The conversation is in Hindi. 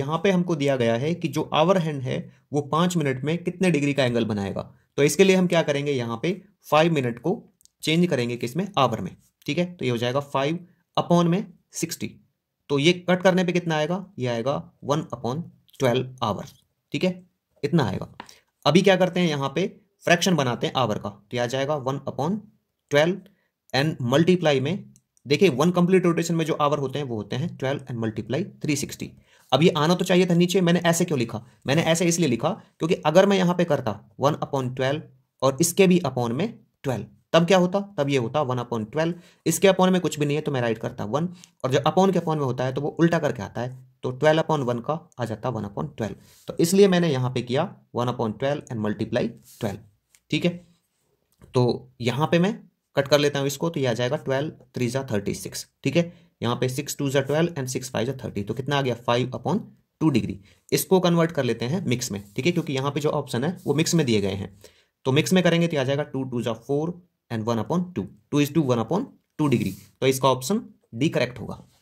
यहाँ पे हमको दिया गया है कि जो आवर हैंड है वो पाँच मिनट में कितने डिग्री का एंगल बनाएगा तो इसके लिए हम क्या करेंगे यहाँ पे फाइव मिनट को चेंज करेंगे किस में आवर में ठीक है तो ये हो जाएगा फाइव अपॉन में सिक्सटी तो ये कट करने पे कितना आएगा ये आएगा वन अपॉन ट्वेल्व आवर ठीक है इतना आएगा अभी क्या करते हैं यहाँ पे फ्रैक्शन बनाते हैं आवर का तो यह आ जाएगा one upon twelve and multiply में देखिए वन कंप्लीट रोटेशन में जो आवर होते हैं वो होते हैं twelve and multiply three sixty अब ये आना तो चाहिए था नीचे मैंने ऐसे क्यों लिखा मैंने ऐसे इसलिए लिखा क्योंकि अगर मैं यहां पे करता वन अपॉन ट्वेल्व और इसके भी अपॉन में ट्वेल्व तब क्या होता तब ये होता वन अपॉन ट्वेल्व इसके अपॉन में कुछ भी नहीं है तो मैं राइट करता वन और जब अपॉन के अपॉन में होता है तो वो उल्टा करके आता है तो ट्वेल्व अपॉन वन का आ जाता वन अपॉन ट्वेल्व तो इसलिए मैंने यहाँ पे किया one upon twelve and multiply twelve ठीक है तो यहाँ पे मैं कट कर लेता हूँ इसको तो ये आ जाएगा ट्वेल्व थ्री जा थर्टी सिक्स ठीक है यहाँ पे सिक्स टू जा ट्वेल्व एंड सिक्स फाइव जा थर्टी तो कितना आ गया फाइव अपॉन टू डिग्री इसको कन्वर्ट कर लेते हैं मिक्स में ठीक है क्योंकि यहाँ पे जो ऑप्शन है वो मिक्स में दिए गए हैं तो मिक्स में करेंगे तो आ जाएगा टू टू जा four and one upon two two is two one upon two degree तो इसका ऑप्शन डी करेक्ट होगा